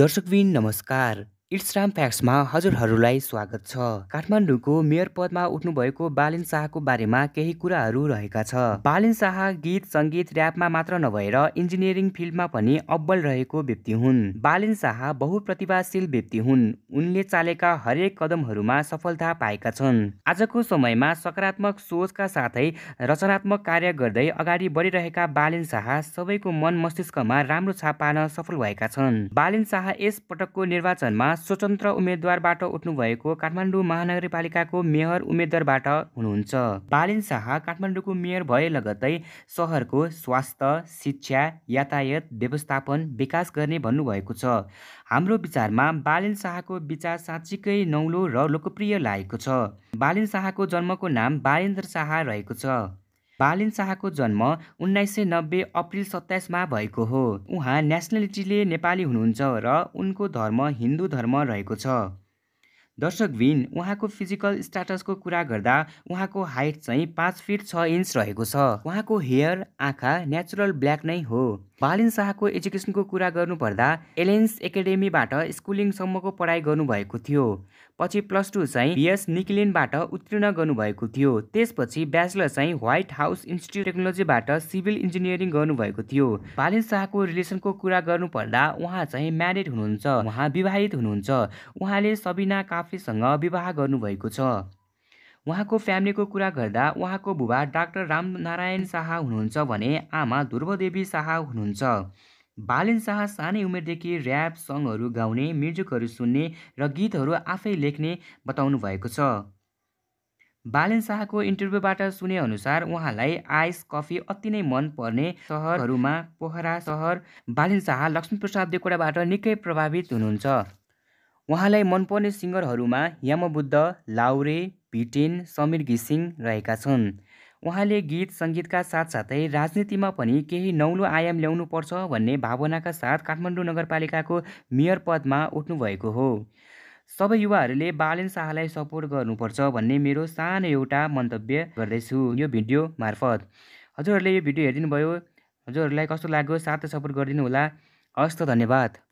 દર્શકવીન નમસ્કાર इट्स राम फ्याक्समा हजुरहरूलाई स्वागत छ काठमाडौँको मेयर पदमा उठ्नुभएको बालिन शाहको बारेमा केही कुराहरू रहेका छ बालिन शाह गीत सङ्गीत ऱ्यापमा मात्र नभएर इन्जिनियरिङ फिल्डमा पनि अब्बल रहेको व्यक्ति हुन् बालिन शाह बहुप्रतिभाशील व्यक्ति हुन् उनले चालेका हरेक कदमहरूमा सफलता पाएका छन् आजको समयमा सकारात्मक सोचका साथै रचनात्मक कार्य गर्दै अगाडि बढिरहेका बालिन शाह सबैको मन मस्तिष्कमा राम्रो छाप पार्न सफल भएका छन् बालिन शाह यस पटकको निर्वाचनमा स्वतन्त्र उम्मेद्वारबाट उठ्नुभएको काठमाडौँ महानगरपालिकाको मेयर उम्मेद्वारबाट हुनुहुन्छ बालिन शाह काठमाडौँको मेयर भए लगत्तै सहरको स्वास्थ्य शिक्षा यातायात व्यवस्थापन विकास गर्ने भन्नुभएको छ हाम्रो विचारमा बालिन शाहको विचार साँच्चीकै नौलो र लोकप्रिय लागेको छ बालिन शाहको जन्मको नाम बालेन्द्र शाह रहेको छ बालिन शाहको जन्म उन्नाइस सय नब्बे अप्रिल सत्ताइसमा भएको हो उहाँ नेसनलिटीले नेपाली हुनुहुन्छ र उनको धर्म हिन्दू धर्म रहेको छ दर्शकबिन उहाँको फिजिकल स्ट्याटसको कुरा गर्दा उहाँको हाइट चाहिँ पाँच फिट छ इन्च रहेको छ उहाँको हेयर आँखा नेचुरल ब्ल्याक नै हो बालिन शाहको एजुकेसनको कुरा गर्नुपर्दा एलेन्स एकाडेमीबाट स्कुलिङसम्मको पढाइ गर्नुभएको थियो पछि प्लस टू चाहिँ बिएस निक्लिनबाट उत्तीर्ण गर्नुभएको थियो त्यसपछि ब्याचलर चाहिँ व्हाइट हाउस इन्स्टिच्युट टेक्नोलोजीबाट सिभिल इन्जिनियरिङ गर्नुभएको थियो बालिन शाहको रिलेसनको कुरा गर्नुपर्दा उहाँ चाहिँ म्यारिड हुनुहुन्छ उहाँ विवाहित हुनुहुन्छ उहाँले सबिना काफीसँग विवाह गर्नुभएको छ उहाँको फ्यामिलीको कुरा गर्दा उहाँको बुबा डाक्टर रामनारायण शाह हुनुहुन्छ भने आमा ध्रुवदेवी शाह हुनुहुन्छ बालिन शाह सानै उमेरदेखि ऱ्याप सङहरू गाउने म्युजिकहरू सुन्ने र गीतहरू आफै लेख्ने बताउनु भएको छ बालिन शाहको इन्टरभ्यूबाट सुनेअनुसार उहाँलाई आइस कफी अति नै मनपर्ने सहरहरूमा पोखरा सहर बालिन शाह लक्ष्मीप्रसाद देवकोटाबाट निकै प्रभावित हुनुहुन्छ उहाँलाई मनपर्ने सिङ्गरहरूमा यमबुद्ध लाउरे भिटेन समीर घिसिङ रहेका छन् उहाँले गीत सङ्गीतका साथसाथै राजनीतिमा पनि केही नौलो आयाम ल्याउनुपर्छ भन्ने भावनाका साथ काठमाडौँ नगरपालिकाको मेयर पदमा उठ्नुभएको हो सबै युवाहरूले बालेन शाहलाई सपोर्ट गर्नुपर्छ भन्ने मेरो सानो एउटा मन्तव्य गर्दैछु यो भिडियो मार्फत हजुरहरूले यो भिडियो हेरिदिनु भयो हजुरहरूलाई कस्तो लाग्यो साथै सपोर्ट गरिदिनु होला हस् त धन्यवाद